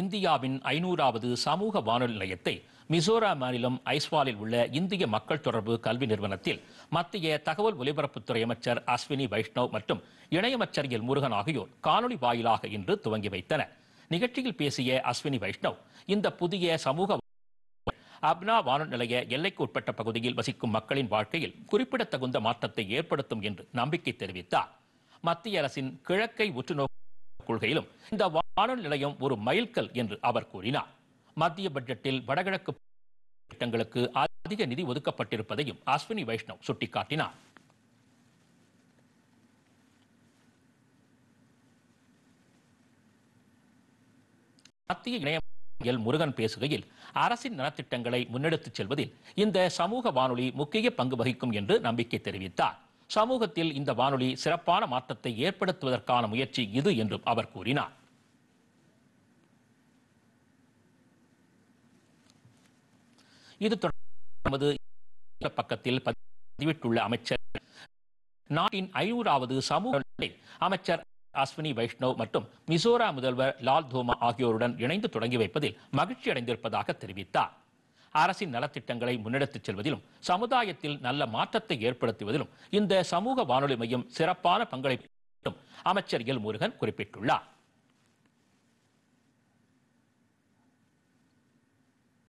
இந்தியாவின் ஐநூறாவது சமூக வானொலி நிலையத்தை மிசோரா மாநிலம் ஐஸ்வாலில் உள்ள இந்திய மக்கள் தொடர்பு கல்வி நிறுவனத்தில் மத்திய தகவல் ஒலிபரப்புத்துறை அமைச்சர் அஸ்வினி வைஷ்ணவ் மற்றும் இணையமைச்சர் எல் முருகன் ஆகியோர் காணொலி வாயிலாக இன்று துவங்கி வைத்தனர் நிகழ்ச்சியில் பேசிய அஸ்வினி வைஷ்ணவ் இந்த புதிய சமூக அப்னா வானொலி நிலைய எல்லைக்கு உட்பட்ட பகுதியில் வசிக்கும் மக்களின் வாழ்க்கையில் குறிப்பிடத்தகுந்த மாற்றத்தை ஏற்படுத்தும் என்று நம்பிக்கை தெரிவித்தார் மத்திய அரசின் கிழக்கை உற்றுநோக்கு கொள்கையிலும் இந்த வானொலி நிலையம் ஒரு மைல்கல் என்று அவர் கூறினார் மத்திய பட்ஜெட்டில் வடகிழக்கு திட்டங்களுக்கு அதிக நிதி ஒதுக்கப்பட்டிருப்பதையும் அஸ்வினி வைஷ்ணவ் சுட்டிக்காட்டினார் மத்திய இணைய முருகன் பேசுகையில் அரசின் நலத்திட்டங்களை முன்னெடுத்துச் செல்வதில் இந்த சமூக வானொலி முக்கிய பங்கு வகிக்கும் என்று நம்பிக்கை தெரிவித்தார் சமூகத்தில் இந்த வானொலி சிறப்பான மாற்றத்தை ஏற்படுத்துவதற்கான முயற்சி இது என்றும் அவர் கூறினார் இது தொடர்பாக பக்கத்தில் பதிவிட்டுள்ள அமைச்சர் நாட்டின் ஐநூறாவது சமூக அமைச்சர் அஸ்வினி வைஷ்ணவ் மற்றும் மிசோரா முதல்வர் லால் தோமா ஆகியோருடன் இணைந்து தொடங்கி வைப்பதில் மகிழ்ச்சி அடைந்திருப்பதாக தெரிவித்தார் அரசின் நலத்திட்டங்களை முன்னெடுத்துச் செல்வதிலும் சமுதாயத்தில் நல்ல மாற்றத்தை ஏற்படுத்துவதிலும் இந்த சமூக வானொலி மையம் சிறப்பான பங்களிப்பு அமைச்சர் எல் முருகன் குறிப்பிட்டுள்ளார்